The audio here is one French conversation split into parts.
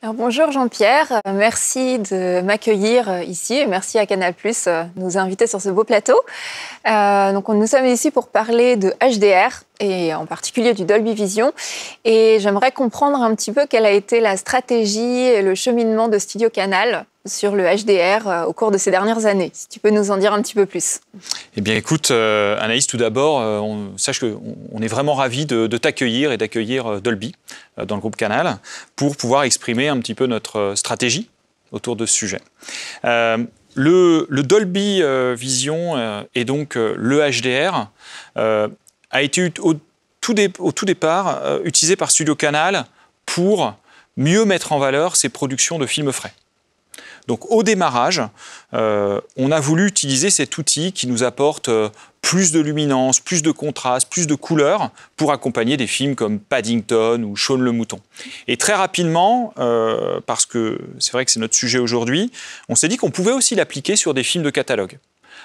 Alors bonjour Jean-Pierre, euh, merci de m'accueillir euh, ici et merci à Canal Plus euh, de nous inviter sur ce beau plateau. donc nous sommes ici pour parler de HDR, et en particulier du Dolby Vision. Et j'aimerais comprendre un petit peu quelle a été la stratégie et le cheminement de Studio Canal sur le HDR euh, au cours de ces dernières années. Si tu peux nous en dire un petit peu plus. Eh bien écoute, euh, Anaïs, tout d'abord, euh, sache qu'on est vraiment ravis de, t'accueillir et d'accueillir Dolby dans le groupe Canal pour pouvoir exprimer un petit peu notre stratégie autour de ce sujet. le, le, Dolby Vision et donc le HDR a été au tout, départ euh, utilisé par Studio Canal pour mieux mettre en valeur ses productions de films frais. Donc au démarrage, euh, on a voulu utiliser cet outil qui nous apporte euh, plus de luminance, plus de contraste, plus de couleurs pour accompagner des films comme Paddington ou Shaun le Mouton. Et très rapidement, parce que c'est vrai que c'est notre sujet aujourd'hui, on s'est dit qu'on pouvait aussi l'appliquer sur des films de catalogue.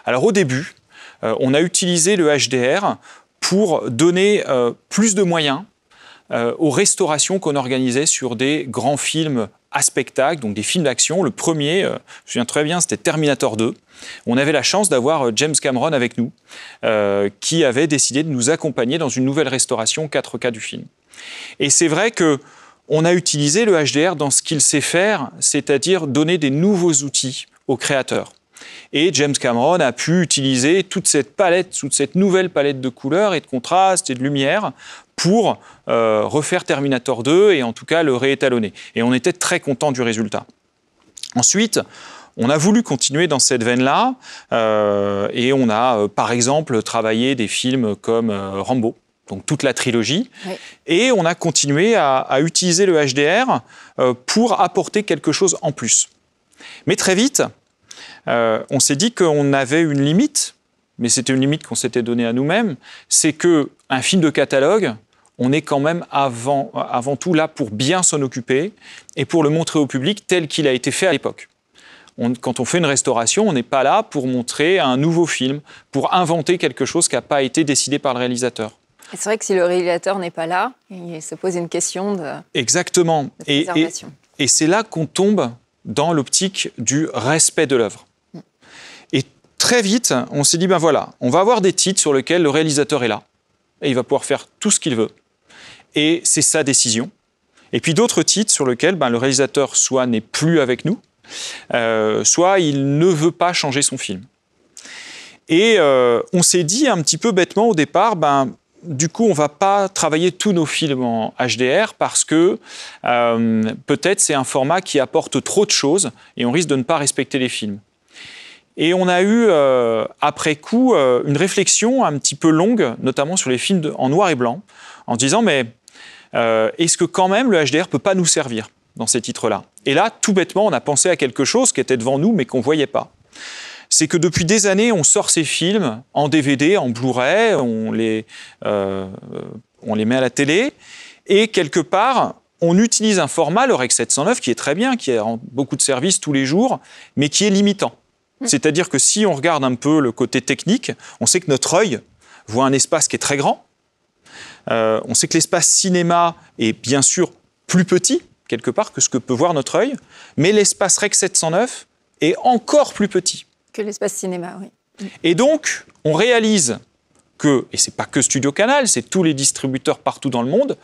Alors au début, on a utilisé le HDR pour donner euh, plus de moyens euh, aux restaurations qu'on organisait sur des grands films à spectacle, donc des films d'action. Le premier, euh, je me souviens très bien, c'était Terminator 2. On avait la chance d'avoir James Cameron avec nous, qui avait décidé de nous accompagner dans une nouvelle restauration 4K du film. Et c'est vrai que on a utilisé le HDR dans ce qu'il sait faire, c'est-à-dire donner des nouveaux outils aux créateurs. Et James Cameron a pu utiliser toute cette palette, toute cette nouvelle palette de couleurs et de contrastes et de lumière pour euh, refaire Terminator 2 et en tout cas le réétalonner. Et on était très content du résultat. Ensuite, on a voulu continuer dans cette veine-là euh, et on a euh, par exemple travaillé des films comme Rambo, donc toute la trilogie, et on a continué à utiliser le HDR pour apporter quelque chose en plus. Mais très vite, euh, on s'est dit qu'on avait une limite, mais c'était une limite qu'on s'était donnée à nous-mêmes, c'est que un film de catalogue, on est quand même avant, tout là pour bien s'en occuper et pour le montrer au public tel qu'il a été fait à l'époque. quand on fait une restauration, on n'est pas là pour montrer un nouveau film, pour inventer quelque chose qui n'a pas été décidé par le réalisateur. C'est vrai que si le réalisateur n'est pas là, il se pose une question de. Exactement. et c'est là qu'on tombe dans l'optique du respect de l'œuvre très vite, on s'est dit, ben voilà, on va avoir des titres sur lesquels le réalisateur est là, et il va pouvoir faire tout ce qu'il veut. Et c'est sa décision. Et puis d'autres titres sur lesquels ben, le réalisateur soit n'est plus avec nous, euh, soit il ne veut pas changer son film. Et euh, on s'est dit un petit peu bêtement au départ, ben, du coup, on va pas travailler tous nos films en HDR parce que euh, peut-être c'est un format qui apporte trop de choses et on risque de ne pas respecter les films. Et on a eu, euh, après coup, euh, une réflexion un petit peu longue, notamment sur les films en noir et blanc, en disant, mais euh, est-ce que quand même le HDR peut pas nous servir dans ces titres-là Et là, tout bêtement, on a pensé à quelque chose qui était devant nous, mais qu'on ne voyait pas. C'est que depuis des années, on sort ces films en DVD, en Blu-ray, on, les, on les met à la télé, et quelque part, on utilise un format, le REC 709, qui est très bien, qui rend beaucoup de services tous les jours, mais qui est limitant. Mm. C'est-à-dire que si on regarde un peu le côté technique, on sait que notre œil voit un espace qui est très grand. Euh, on sait que l'espace cinéma est bien sûr plus petit, quelque part, que ce que peut voir notre œil, mais l'espace REC 709 est encore plus petit. Que l'espace cinéma, oui. Mm. Et donc, on réalise que, et c'est pas que Studio Canal, c'est tous les distributeurs partout dans le monde,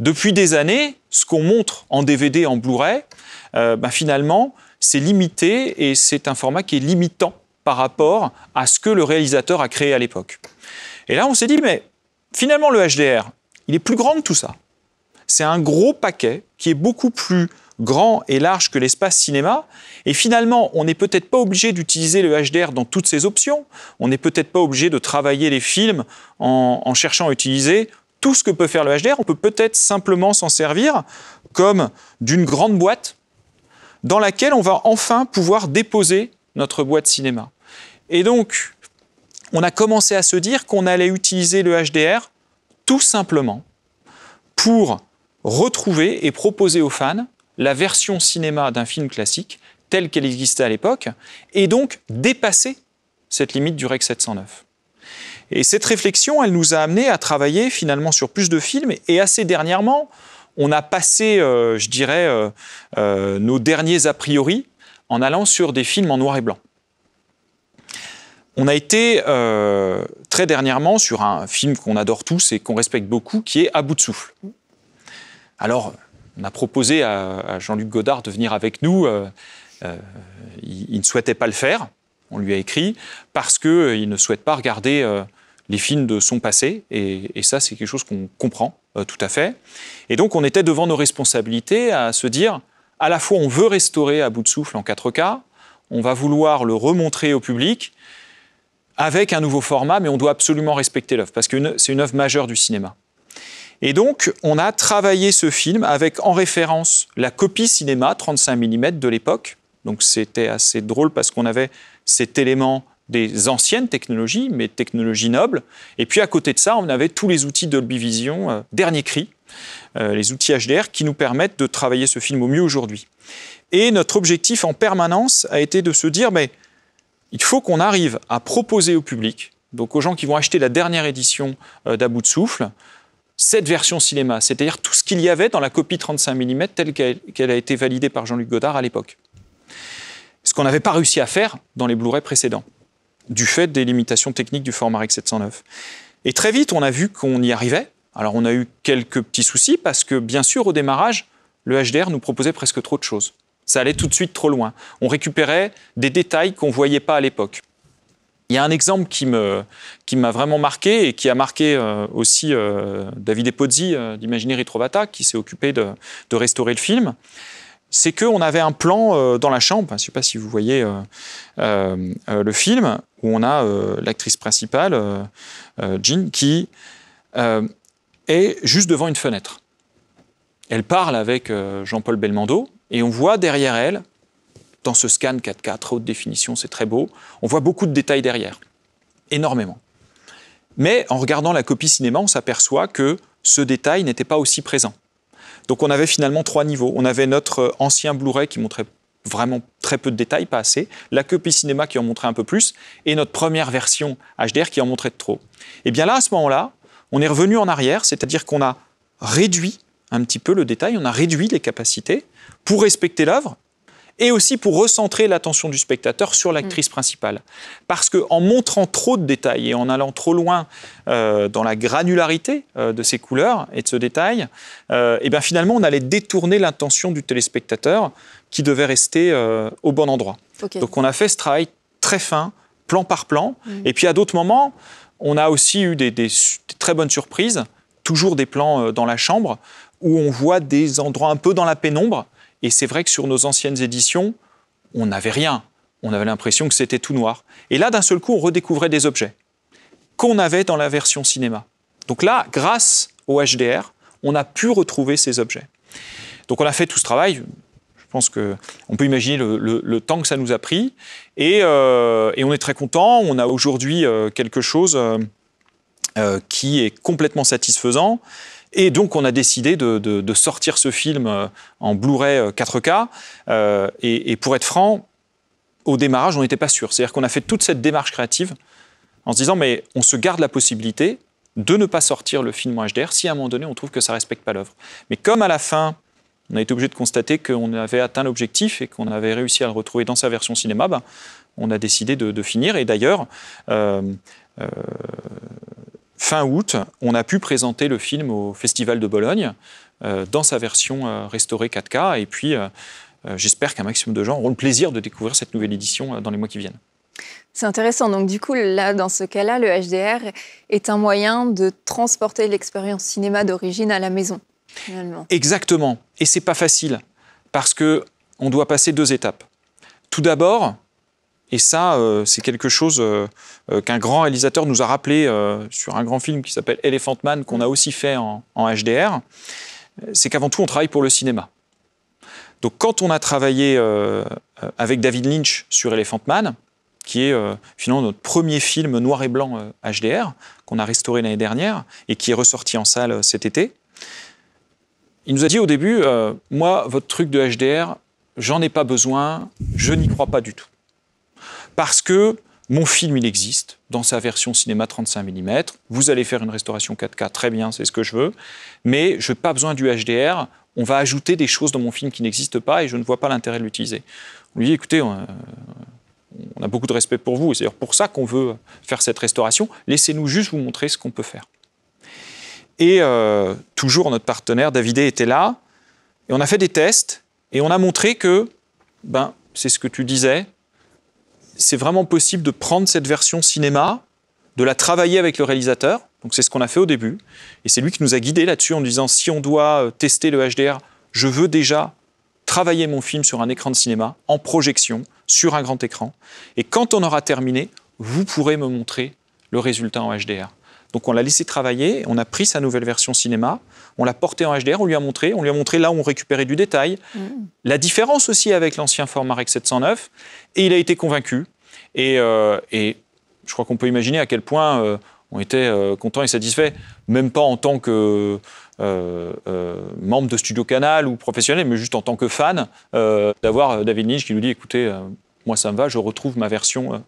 depuis des années, ce qu'on montre en DVD, en Blu-ray, euh, bah, finalement, c'est limité et c'est un format qui est limitant par rapport à ce que le réalisateur a créé à l'époque. Et là, on s'est dit, mais finalement, le HDR, il est plus grand que tout ça. C'est un gros paquet qui est beaucoup plus grand et large que l'espace cinéma. Et finalement, on n'est peut-être pas obligé d'utiliser le HDR dans toutes ses options. On n'est peut-être pas obligé de travailler les films en, cherchant à utiliser tout ce que peut faire le HDR. On peut peut-être simplement s'en servir comme d'une grande boîte dans laquelle on va enfin pouvoir déposer notre boîte cinéma. Et donc, on a commencé à se dire qu'on allait utiliser le HDR tout simplement pour retrouver et proposer aux fans la version cinéma d'un film classique telle qu'elle existait à l'époque, et donc dépasser cette limite du REC 709. Et cette réflexion, elle nous a amené à travailler finalement sur plus de films, et assez dernièrement, on a passé, euh, je dirais, euh, euh, nos derniers a priori en allant sur des films en noir et blanc. On a été très dernièrement sur un film qu'on adore tous et qu'on respecte beaucoup, qui est À bout de souffle. Alors, on a proposé à, Jean-Luc Godard de venir avec nous. il, ne souhaitait pas le faire on lui a écrit, parce qu'il ne souhaite pas regarder les films de son passé, et, ça c'est quelque chose qu'on comprend euh, tout à fait. Et donc on était devant nos responsabilités à se dire, à la fois on veut restaurer à bout de souffle en 4K, on va vouloir le remontrer au public avec un nouveau format, mais on doit absolument respecter l'œuvre, parce que c'est une œuvre majeure du cinéma. Et donc, on a travaillé ce film avec en référence la copie cinéma 35 mm de l'époque. Donc, c'était assez drôle parce qu'on avait cet élément des anciennes technologies, mais technologies nobles. Et puis à côté de ça, on avait tous les outils d'olbivision euh, dernier cri, euh, les outils HDR qui nous permettent de travailler ce film au mieux aujourd'hui. Et notre objectif en permanence a été de se dire, mais il faut qu'on arrive à proposer au public, donc aux gens qui vont acheter la dernière édition euh, d'About de Souffle, cette version cinéma, c'est-à-dire tout ce qu'il y avait dans la copie 35 mm telle qu'elle a été validée par Jean-Luc Godard à l'époque. Ce qu'on n'avait pas réussi à faire dans les Blu-ray précédents du fait des limitations techniques du format Formarec 709. Et très vite, on a vu qu'on y arrivait. Alors on a eu quelques petits soucis parce que, bien sûr, au démarrage, le HDR nous proposait presque trop de choses. Ça allait tout de suite trop loin. On récupérait des détails qu'on ne voyait pas à l'époque. Il y a un exemple qui, me, qui m'a vraiment marqué et qui a marqué euh, aussi euh, David Epozzi euh, d'Imaginer qui s'est occupé de, restaurer le film c'est qu'on avait un plan euh, dans la chambre, je ne sais pas si vous voyez euh, euh, le film, où on a l'actrice principale, Jean, qui est juste devant une fenêtre. Elle parle avec Jean-Paul Belmondo, et on voit derrière elle, dans ce scan 4K, haute définition, c'est très beau, on voit beaucoup de détails derrière, énormément. Mais en regardant la copie cinéma, on s'aperçoit que ce détail n'était pas aussi présent. Donc on avait finalement trois niveaux. On avait notre euh, ancien Blu-ray qui montrait vraiment très peu de détails, pas assez, la copie cinéma qui en montrait un peu plus, et notre première version HDR qui en montrait de trop. Et eh bien là, à ce moment-là, on est revenu en arrière, c'est-à-dire qu'on a réduit un petit peu le détail, on a réduit les capacités pour respecter l'œuvre et aussi pour recentrer l'attention du spectateur sur mm. l'actrice principale. Parce qu'en montrant trop de détails et en allant trop loin euh, dans la granularité euh, de ces couleurs et de ce détail, euh, eh bien finalement on allait détourner l'attention du téléspectateur qui devait rester au bon endroit. Donc on a fait ce travail très fin, plan par plan, mm. et puis à d'autres moments, on a aussi eu des très bonnes surprises, toujours des plans dans la chambre, où on voit des endroits un peu dans la pénombre, et c'est vrai que sur nos anciennes éditions, on n'avait rien. On avait l'impression que c'était tout noir. Et là, d'un seul coup, on redécouvrait des objets qu'on avait dans la version cinéma. Donc là, grâce au HDR, on a pu retrouver ces objets. Donc on a fait tout ce travail. Je pense qu'on peut imaginer le, temps que ça nous a pris. Et, euh, on est très content. On a aujourd'hui euh, quelque chose euh, qui est complètement satisfaisant. Et donc, on a décidé de, sortir ce film euh, en Blu-ray 4K. Euh, euh, et, pour être franc, au démarrage, on n'était pas sûr. C'est-à-dire qu'on a fait toute cette démarche créative en se disant, mais on se garde la possibilité de ne pas sortir le film en HDR si à un moment donné, on trouve que ça ne respecte pas l'œuvre. Mais comme à la fin, on a été obligé de constater qu'on avait atteint l'objectif et qu'on avait réussi à le retrouver dans sa version cinéma, ben, on a décidé de, finir. Et d'ailleurs, fin août, on a pu présenter le film au Festival de Bologne euh, dans sa version euh, restaurée 4K. Et puis, euh, j'espère qu'un maximum de gens auront le plaisir de découvrir cette nouvelle édition dans les mois qui viennent. C'est intéressant. Donc, du coup, là, dans ce cas-là, le HDR est un moyen de transporter l'expérience cinéma d'origine à la maison, Exactement. Et c'est pas facile parce que on doit passer deux étapes. Tout d'abord, et ça, euh, c'est quelque chose euh, euh, qu'un grand réalisateur nous a rappelé sur un grand film qui s'appelle Elephant Man, qu'on a aussi fait en, HDR. C'est qu'avant tout, on travaille pour le cinéma. Donc quand on a travaillé avec David Lynch sur Elephant Man, qui est finalement notre premier film noir et blanc HDR, qu'on a restauré l'année dernière et qui est ressorti en salle cet été. Il nous a dit au début, moi, votre truc de HDR, j'en ai pas besoin, je n'y crois pas du tout parce que mon film, il existe dans sa version cinéma 35 mm. Vous allez faire une restauration 4K, très bien, c'est ce que je veux. Mais je n'ai pas besoin du HDR. On va ajouter des choses dans mon film qui n'existent pas et je ne vois pas l'intérêt de l'utiliser. On lui dit, écoutez, euh, on a, beaucoup de respect pour vous. Et c'est d'ailleurs pour ça qu'on veut faire cette restauration. Laissez-nous juste vous montrer ce qu'on peut faire. Et euh, toujours notre partenaire, Davidé, e, était là. Et on a fait des tests et on a montré que, ben, c'est ce que tu disais, c'est vraiment possible de prendre cette version cinéma, de la travailler avec le réalisateur. Donc c'est ce qu'on a fait au début. Et c'est lui qui nous a guidés là-dessus en disant si on doit euh, tester le HDR, je veux déjà travailler mon film sur un écran de cinéma, en projection, sur un grand écran. Et quand on aura terminé, vous pourrez me montrer le résultat en HDR. Donc on l'a laissé travailler, on a pris sa nouvelle version cinéma, on l'a portée en HDR, on lui a montré, on lui a montré là où on récupérait du détail, mm. la différence aussi avec l'ancien format REC 709, et il a été convaincu. Euh, et, je crois qu'on peut imaginer à quel point euh, on était euh, content contents et satisfait même pas en tant que membre de Studio Canal ou professionnel, mais juste en tant que fan, d'avoir David Lynch qui nous dit, écoutez, moi ça me va, je retrouve ma version euh,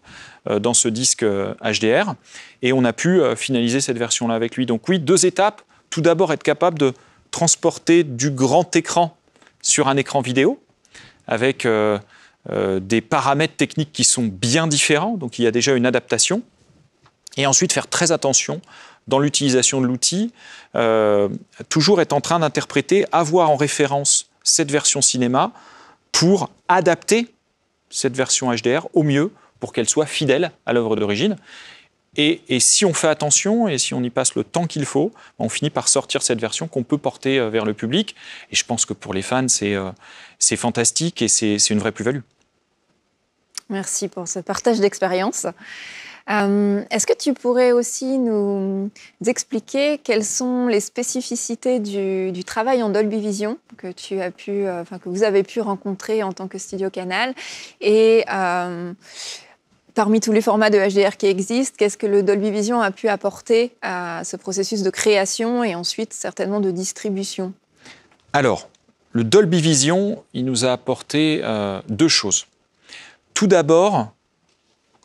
euh, dans ce disque HDR. Euh, Et on a pu finaliser cette version-là avec lui. Donc oui, deux étapes. Tout d'abord, être capable de transporter du grand écran sur un écran vidéo, avec des paramètres techniques qui sont bien différents, donc il y a déjà une adaptation. Et ensuite, faire très attention dans l'utilisation de l'outil, toujours être en train d'interpréter, avoir en référence cette version cinéma pour adapter cette version HDR au mieux pour qu'elle soit fidèle à l'œuvre d'origine. Et, si on fait attention et si on y passe le temps qu'il faut, ben, on finit par sortir cette version qu'on peut porter euh, vers le public. Et je pense que pour les fans, c'est euh, fantastique et c'est une vraie plus-value. Merci pour ce partage d'expérience. Euh, est-ce que tu pourrais aussi nous expliquer quelles sont les spécificités du, travail en Dolby Vision que, tu as pu, euh, que vous avez pu rencontrer en tant que Studio Canal et euh, parmi tous les formats de HDR qui existent, qu'est-ce que le Dolby Vision a pu apporter à ce processus de création et ensuite certainement de distribution Alors, le Dolby Vision, il nous a apporté deux choses. Tout d'abord,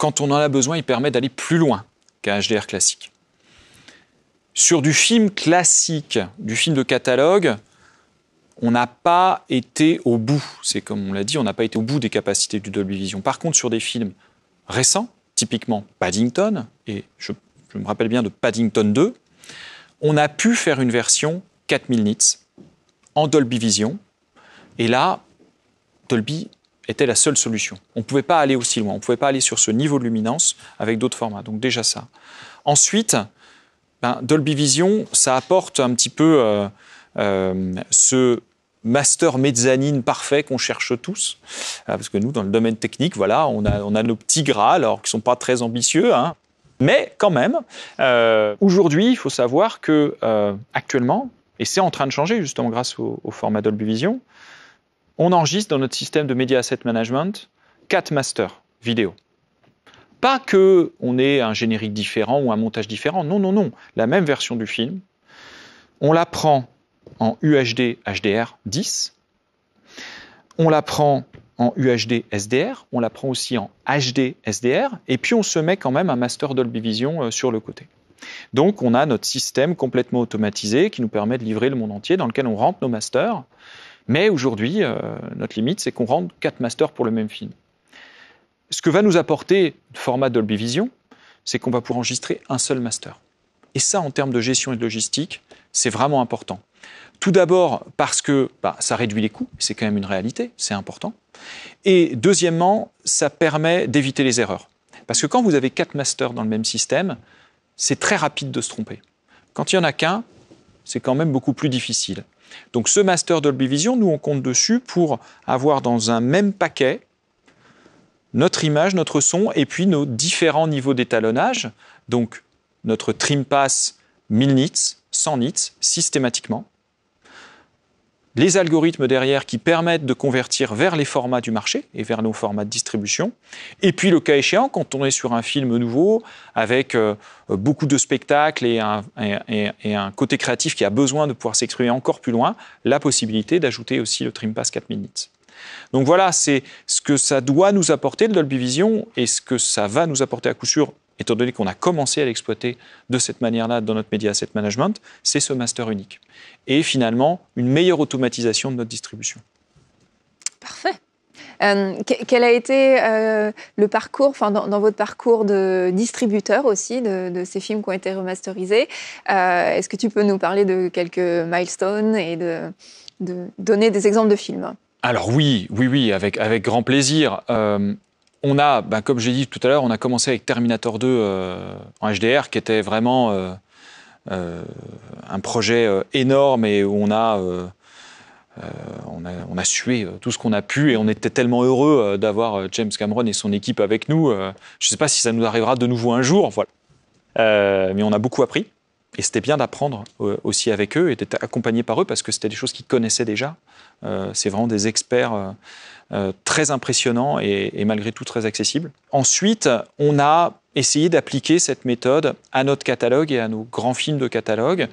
quand on en a besoin, il permet d'aller plus loin qu'un HDR classique. Sur du film classique, du film de catalogue, on n'a pas été au bout. C'est comme on l'a dit, on n'a pas été au bout des capacités du Dolby Vision. Par contre, sur des films récents, typiquement Paddington, et je, me rappelle bien de Paddington 2, on a pu faire une version 4000 nits en Dolby Vision. Et là, Dolby était la seule solution. On ne pouvait pas aller aussi loin, on ne pouvait pas aller sur ce niveau de luminance avec d'autres formats. Donc déjà ça. Ensuite, ben, Dolby Vision, ça apporte un petit peu euh, euh, ce master mezzanine parfait qu'on cherche tous. Euh, parce que nous, dans le domaine technique, voilà, on a, nos petits gras, alors qui ne sont pas très ambitieux. Hein. Mais quand même, aujourd'hui, il faut savoir que actuellement, et c'est en train de changer justement grâce au, au format Dolby Vision, on enregistre dans notre système de Media Asset Management quatre masters vidéo. Pas que on ait un générique différent ou un montage différent, non, non, non. La même version du film, on la prend en UHD HDR 10, on la prend en UHD SDR, on la prend aussi en HD SDR, et puis on se met quand même un master Dolby Vision euh, sur le côté. Donc on a notre système complètement automatisé qui nous permet de livrer le monde entier dans lequel on rentre nos masters. Mais aujourd'hui, euh, notre limite, c'est qu'on rende quatre masters pour le même film. Ce que va nous apporter le format Dolby Vision, c'est qu'on va pouvoir enregistrer un seul master. Et ça, en termes de gestion et de logistique, c'est vraiment important. Tout d'abord parce que bah, ça réduit les coûts, c'est quand même une réalité, c'est important. Et deuxièmement, ça permet d'éviter les erreurs. Parce que quand vous avez quatre masters dans le même système, c'est très rapide de se tromper. Quand il n'y en a qu'un, c'est quand même beaucoup plus difficile. Donc ce master Dolby nous on compte dessus pour avoir dans un même paquet notre image, notre son et puis nos différents niveaux d'étalonnage. Donc notre trim pass 1000 nits, 100 nits systématiquement les algorithmes derrière qui permettent de convertir vers les formats du marché et vers nos formats de distribution. Et puis le cas échéant, quand on est sur un film nouveau, avec euh, beaucoup de spectacles et un, et, un, côté créatif qui a besoin de pouvoir s'exprimer encore plus loin, la possibilité d'ajouter aussi le Trimpass 4 minutes. Donc voilà, c'est ce que ça doit nous apporter le Dolby Vision et ce que ça va nous apporter à coup sûr étant donné qu'on a commencé à l'exploiter de cette manière-là dans notre Media asset management, c'est ce master unique. Et finalement, une meilleure automatisation de notre distribution. Parfait. Euh, quel a été euh, le parcours, enfin, dans, votre parcours de distributeur aussi, de, ces films qui ont été remasterisés euh, Est-ce que tu peux nous parler de quelques milestones et de, donner des exemples de films alors oui, oui, oui, avec, grand plaisir on a, l'ai bah, comme j'ai dit tout à l'heure, on a commencé avec Terminator 2 euh, en HDR, qui était vraiment euh, euh, un projet énorme et où on a, on a, sué tout ce qu'on a pu et on était tellement heureux d'avoir James Cameron et son équipe avec nous. je ne sais pas si ça nous arrivera de nouveau un jour, voilà. mais on a beaucoup appris. Et c'était bien d'apprendre euh, aussi avec eux et d'être accompagné par eux parce que c'était des choses qu'ils connaissaient déjà. Euh, c'est vraiment des experts euh, très impressionnants et, et, malgré tout très accessibles. Ensuite, on a essayé d'appliquer cette méthode à notre catalogue et à nos grands films de catalogue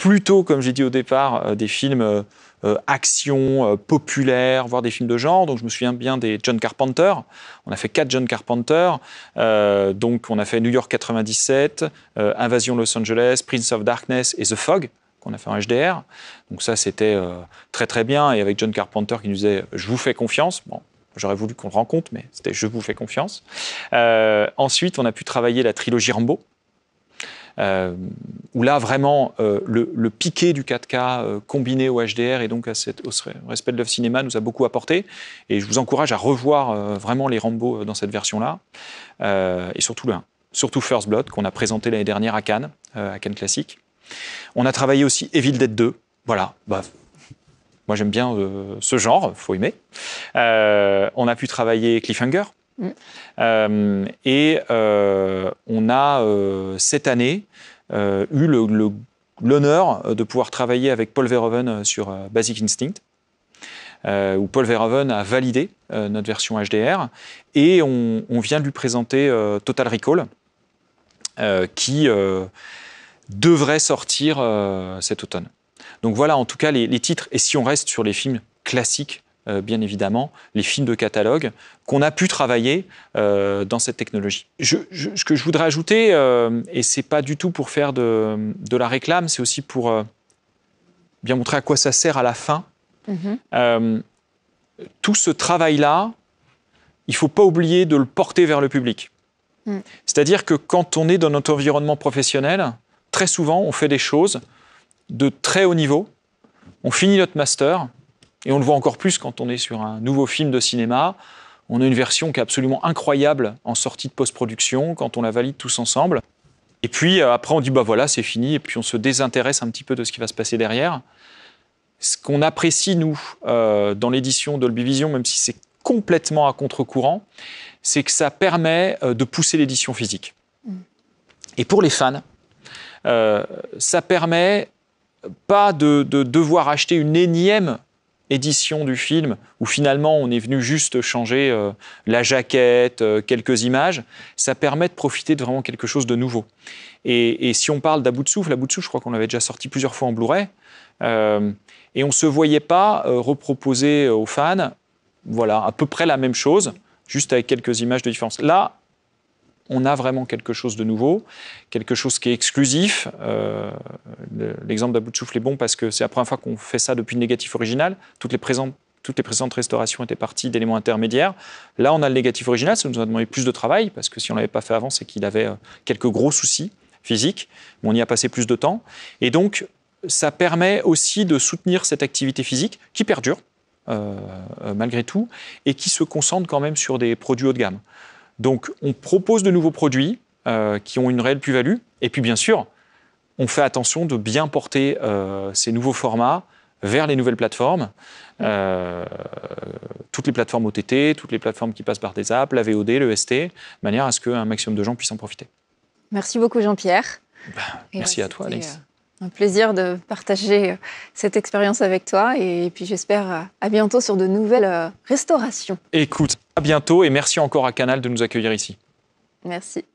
plutôt, comme j'ai dit au départ, euh, des films euh, euh, action, populaires, voire des films de genre. Donc je me souviens bien des John Carpenter. On a fait quatre John Carpenter. donc on a fait New York 97, Invasion Los Angeles, Prince of Darkness et The Fog qu'on a fait en HDR. Donc ça, c'était très très bien. Et avec John Carpenter qui nous disait « Je vous fais confiance bon, ». J'aurais voulu qu'on le rencontre, mais c'était « Je vous fais confiance ». ensuite, on a pu travailler la trilogie Rambo, euh, où là vraiment euh, le, le, piqué du 4K euh, combiné au HDR et donc à cette, au respect de l'œuvre cinéma nous a beaucoup apporté. Et je vous encourage à revoir euh, vraiment les Rambo dans cette version-là, et surtout le 1. Surtout First Blood, qu'on a présenté l'année dernière à Cannes, à Cannes Classique. On a travaillé aussi Evil Dead 2. Voilà, bah, moi j'aime bien ce genre, faut aimer. on a pu travailler Cliffhanger, euh, et euh, on a euh, cette année eu l'honneur de pouvoir travailler avec Paul Verhoeven sur Basic Instinct. où Paul Verhoeven a validé notre version HDR et on, vient de lui présenter Total Recall qui devrait sortir cet automne. Donc voilà en tout cas les titres et si on reste sur les films classiques euh, bien évidemment, les films de catalogue qu'on a pu travailler euh, dans cette technologie. ce que je voudrais ajouter, euh, et c'est pas du tout pour faire de, la réclame, c'est aussi pour euh, bien montrer à quoi ça sert à la fin. Mhm. tout ce travail-là, il faut pas oublier de le porter vers le public. Mm. C'est-à-dire que quand on est dans notre environnement professionnel, très souvent, on fait des choses de très haut niveau. On finit notre master, et on le voit encore plus quand on est sur un nouveau film de cinéma. On a une version qui est absolument incroyable en sortie de post-production, quand on la valide tous ensemble. Et puis euh, après, on dit, bah voilà, c'est fini, et puis on se désintéresse un petit peu de ce qui va se passer derrière. Ce qu'on apprécie, nous, euh, dans l'édition Dolby Vision, même si c'est complètement à contre-courant, c'est que ça permet euh, de pousser l'édition physique. Mm. Et pour les fans, ça permet pas de, de, devoir acheter une énième édition du film où finalement on est venu juste changer euh, la jaquette, euh, quelques images, ça permet de profiter de vraiment quelque chose de nouveau. Et, si on parle d'Aboutsouf, de Souffle, je crois qu'on l'avait déjà sorti plusieurs fois en Blu-ray, euh, et on ne se voyait pas reproposer aux fans voilà, à peu près la même chose, juste avec quelques images de différence. Là, on a vraiment quelque chose de nouveau, quelque chose qui est exclusif. Euh, L'exemple d'About de Souffle est bon parce que c'est la première fois qu'on fait ça depuis le négatif original. Toutes les présentes restaurations étaient parties d'éléments intermédiaires. Là, on a le négatif original, ça nous a demandé plus de travail, parce que si on ne l'avait pas fait avant, c'est qu'il avait euh, quelques gros soucis physiques, on y a passé plus de temps. Et donc, ça permet aussi de soutenir cette activité physique qui perdure, euh, euh, malgré tout, et qui se concentre quand même sur des produits haut de gamme. Donc on propose de nouveaux produits euh, qui ont une réelle plus-value. Et puis bien sûr, on fait attention de bien porter euh, ces nouveaux formats vers les nouvelles plateformes. Euh, toutes les plateformes OTT, toutes les plateformes qui passent par des apps, la VOD, le ST, de manière à ce qu'un maximum de gens puissent en profiter. Merci beaucoup Jean-Pierre. Ben, merci à toi Alex. Un plaisir de partager euh, cette expérience avec toi et puis j'espère euh, à bientôt sur de nouvelles euh, restaurations. Écoute, à bientôt et merci encore à Canal de nous accueillir ici. Merci.